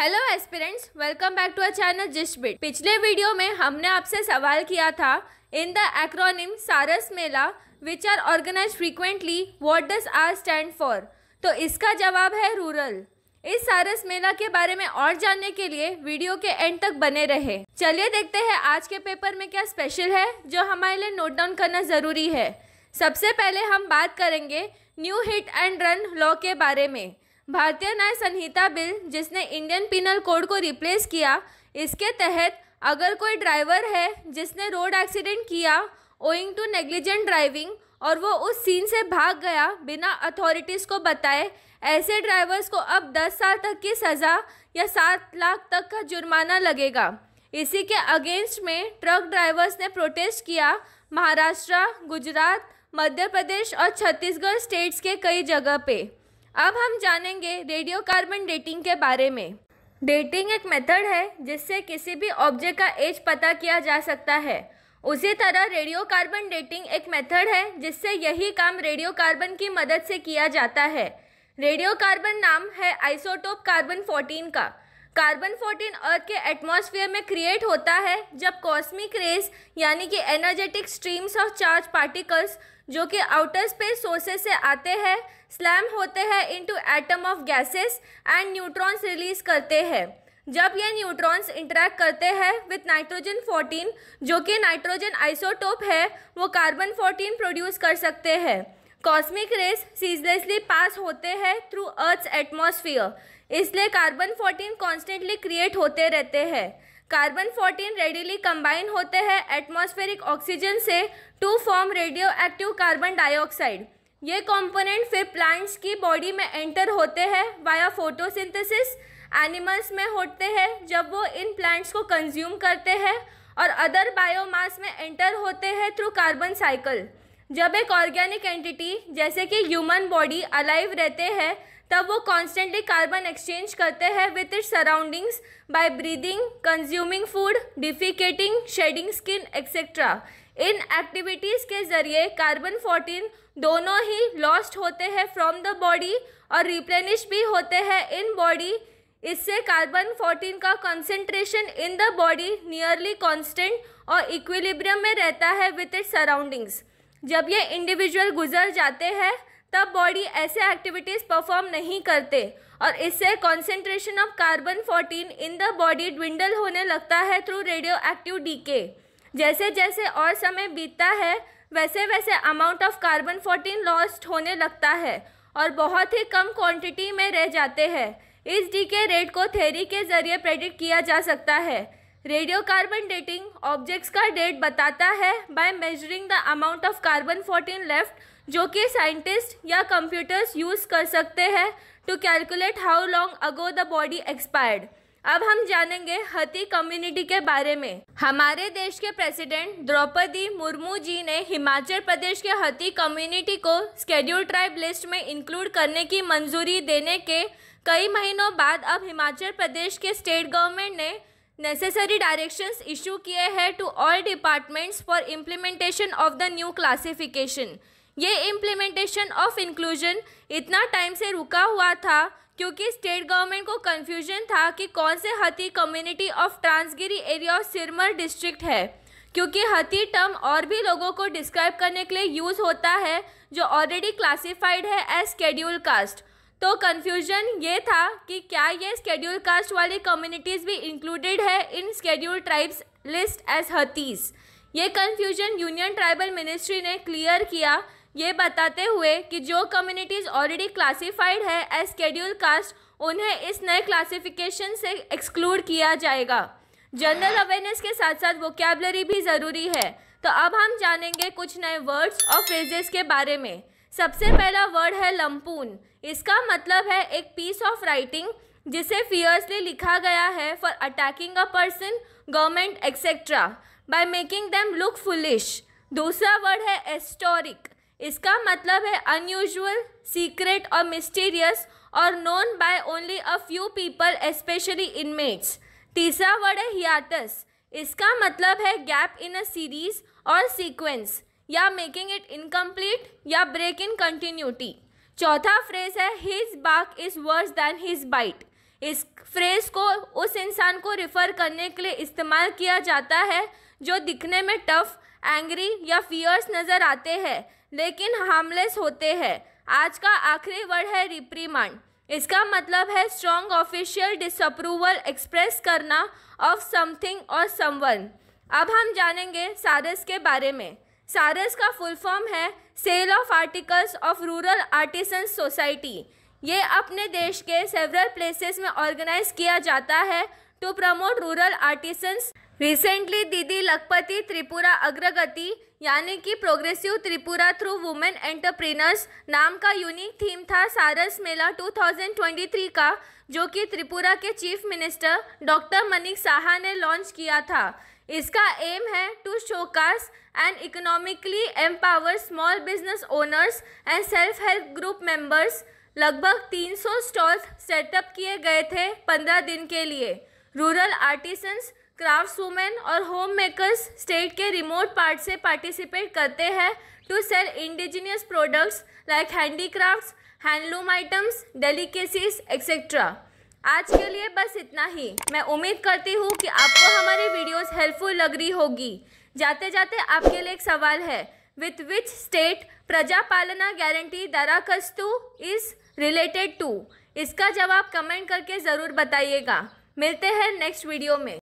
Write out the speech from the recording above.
hello aspirants welcome back to our channel gist bit पिछले video में हमने आपसे सवाल किया था इन the acronym Saras Mela which are organise frequently what does R stand for तो इसका जवाब है रूरल इस सारस मेला के बारे में और जानने के लिए वीडियो के एंड तक बने रहे चलिए देखते हैं आज के पेपर में क्या स्पेशल है जो हमारे लिए नोट डाउन करना ज़रूरी है सबसे पहले हम बात करेंगे new hit and run law के बारे में भारतीय न्याय संहिता बिल जिसने इंडियन पिनल कोड को रिप्लेस किया इसके तहत अगर कोई ड्राइवर है जिसने रोड एक्सीडेंट किया ओइंग टू नेग्लिजेंट ड्राइविंग और वो उस सीन से भाग गया बिना अथॉरिटीज़ को बताए ऐसे ड्राइवर्स को अब 10 साल तक की सज़ा या 7 लाख तक का जुर्माना लगेगा इसी के अगेंस्ट में ट्रक ड्राइवर्स ने प्रोटेस्ट किया महाराष्ट्र गुजरात मध्य प्रदेश और छत्तीसगढ़ स्टेट्स के कई जगह पे अब हम जानेंगे रेडियो कार्बन डेटिंग के बारे में डेटिंग एक मेथड है जिससे किसी भी ऑब्जेक्ट का एज पता किया जा सकता है उसी तरह रेडियो कार्बन डेटिंग एक मेथड है जिससे यही काम रेडियो कार्बन की मदद से किया जाता है रेडियो कार्बन नाम है आइसोटोप कार्बन 14 का कार्बन 14 अर्थ के एटमॉस्फेयर में क्रिएट होता है जब कॉस्मिक रेस यानी कि energetic streams of charge particles जो कि आउटर स्पेस सोर्सेस से आते हैं स्लैम होते हैं into atom of gases and neutrons release करते हैं जब ये न्यूट्रॉन्स इंटरेक्ट करते हैं विथ नाइट्रोजन 14 जो कि नाइट्रोजन आइसोटोप है वो कार्बन 14 प्रोड्यूस कर सकते हैं कॉस्मिक रेस सीजलेसली पास होते हैं थ्रू अर्थ्स एटमॉस्फेयर इसलिए कार्बन फोर्टीन कॉन्स्टेंटली क्रिएट होते रहते हैं कार्बन फोर्टीन रेडिली कंबाइन होते हैं एटमॉस्फेरिक ऑक्सीजन से to form radio active carbon dioxide ये कंपोनेंट फिर प्लांट्स की बॉडी में एंटर होते हैं वाया फोटोसिंथेसिस एनिमल्स में होते हैं जब वो इन प्लांट्स को कंज्यूम करते हैं और अदर बायोमास में एंटर होते हैं थ्रू कार्बन साइकिल जब एक ऑर्गेनिक एंटिटी जैसे कि ह्यूमन बॉडी अलाइव रहते हैं तब वो कॉन्स्टेंटली कार्बन एक्सचेंज करते हैं with it surroundings by breathing consuming food defecating shedding skin etcetera इन एक्टिविटीज़ के ज़रिए कार्बन फोर्टीन दोनों ही लॉस्ट होते हैं फ्रॉम द बॉडी और रिप्लेनिश भी होते हैं इन बॉडी इससे कार्बन फोर्टीन का concentration in the body nearly constant और इक्विलिब्रियम में रहता है विथ इट सराउंडिंग्स जब ये इंडिविजुअल गुजर जाते हैं तब बॉडी ऐसे एक्टिविटीज़ परफॉर्म नहीं करते और इससे concentration of carbon 14 in the body dwindle होने लगता है थ्रू रेडियो एक्टिव डीके जैसे जैसे और समय बीतता है वैसे वैसे अमाउंट ऑफ कार्बन 14 लॉस्ट होने लगता है और बहुत ही कम क्वांटिटी में रह जाते हैं इस डीके रेट को थेरी के जरिए प्रेडिक्ट किया जा सकता है रेडियो कार्बन डेटिंग ऑब्जेक्ट्स का डेट बताता है by measuring the amount of carbon 14 left जो कि साइंटिस्ट या कंप्यूटर्स यूज़ कर सकते हैं to calculate how long ago the body expired अब हम जानेंगे हती कम्युनिटी के बारे में हमारे देश के प्रेसिडेंट द्रौपदी मुर्मू जी ने हिमाचल प्रदेश के हती कम्युनिटी को स्केड्यूल ट्राइब लिस्ट में इंक्लूड करने की मंजूरी देने के कई महीनों बाद अब हिमाचल प्रदेश के स्टेट गवर्नमेंट ने नेसेसरी डायरेक्शंस इशू किए हैं to all departments for implementation of the new classification ये इम्प्लीमेंटेशन ऑफ इंक्लूजन इतना टाइम से रुका हुआ था क्योंकि स्टेट गवर्नमेंट को कन्फ्यूजन था कि कौन से Hatti community of Transgiri area of Sirmaur district है क्योंकि हती टर्म और भी लोगों को डिस्क्राइब करने के लिए यूज़ होता है जो ऑलरेडी क्लासिफाइड है एज स्केड्यूल कास्ट तो कन्फ्यूजन ये था कि क्या ये स्केड्यूल कास्ट वाली कम्युनिटीज़ भी इंक्लूडेड है in schedule tribes list as Hattis ये कन्फ्यूजन यूनियन ट्राइबल मिनिस्ट्री ने क्लियर किया ये बताते हुए कि जो कम्युनिटीज़ ऑलरेडी क्लासिफाइड है एज स्केड्यूल कास्ट उन्हें इस नए क्लासिफिकेशन से एक्सक्लूड किया जाएगा जनरल अवेयरनेस के साथ साथ वोकेबलरी भी ज़रूरी है तो अब हम जानेंगे कुछ नए वर्ड्स और फ्रेजेस के बारे में सबसे पहला वर्ड है लम्पून इसका मतलब है एक पीस ऑफ राइटिंग जिसे फियर्सली लिखा गया है for attacking a person government etcetera by making them look foolish दूसरा वर्ड है एस्टोरिक इसका मतलब है अनयूजल सीक्रेट और मिस्टीरियस और known by only a few people especially inmates तीसरा वर्ड है हियाटस इसका मतलब है गैप इन अ सीरीज और सीक्वेंस या मेकिंग इट इनकम्प्लीट या ब्रेक इन कंटिन्यूटी चौथा फ्रेज है his bark is verse than his bite इस फ्रेज को उस इंसान को रिफ़र करने के लिए इस्तेमाल किया जाता है जो दिखने में टफ एंग्री या फियर्स नज़र आते हैं लेकिन हार्मलेस होते हैं आज का आखिरी वर्ड है रिप्रीमांड इसका मतलब है स्ट्रॉन्ग ऑफिशियल डिसअप्रूवल एक्सप्रेस करना ऑफ समथिंग और समवन अब हम जानेंगे सारस के बारे में सारस का फुल फॉर्म है sale of articles of rural artisan society ये अपने देश के सेवरल प्लेसेस में ऑर्गेनाइज किया जाता है to promote rural artisans recently Didi Lakhpati Tripura Agragati यानी कि progressive Tripura through women entrepreneurs नाम का यूनिक थीम था सारस मेला 2023 का जो कि त्रिपुरा के chief minister doctor Manik Saha ने लॉन्च किया था इसका एम है to showcase and economically empower small business owners and self help group members लगभग 300 स्टॉल्स सेटअप किए गए थे 15 दिन के लिए रूरल आर्टिसंस क्राफ्ट वूमेन और होम मेकर्स स्टेट के रिमोट पार्ट से पार्टिसिपेट करते हैं to sell indigenous products like handicraft handloom items delicacies etcetera आज के लिए बस इतना ही मैं उम्मीद करती हूँ कि आपको हमारी वीडियोस हेल्पफुल लग रही होगी जाते जाते आपके लिए एक सवाल है with which state Praja Palana guarantee Darakhastu is related to इसका जवाब कमेंट करके ज़रूर बताइएगा मिलते हैं नेक्स्ट वीडियो में